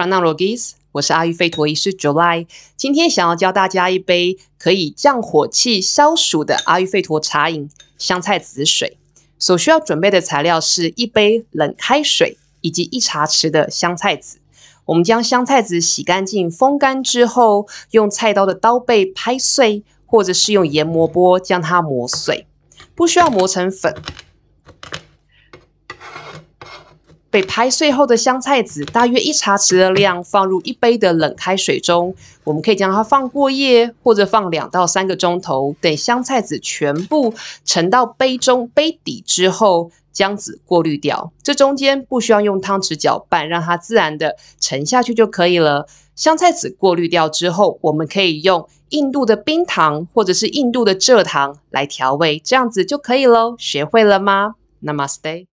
a n l l o g u e s 我是阿育吠陀医师 July，今天想要教大家一杯可以降火气、消暑的阿育吠陀茶饮——香菜籽水。所需要准备的材料是一杯冷开水以及一茶匙的香菜籽。我们将香菜籽洗干净、风干之后，用菜刀的刀背拍碎，或者是用研磨钵将它磨碎，不需要磨成粉。被拍碎后的香菜籽，大约一茶匙的量放入一杯的冷开水中，我们可以将它放过夜，或者放两到三个钟头，等香菜籽全部沉到杯中杯底之后，将籽过滤掉。这中间不需要用汤匙搅拌，让它自然的沉下去就可以了。香菜籽过滤掉之后，我们可以用印度的冰糖或者是印度的蔗糖来调味，这样子就可以喽。学会了吗？Namaste。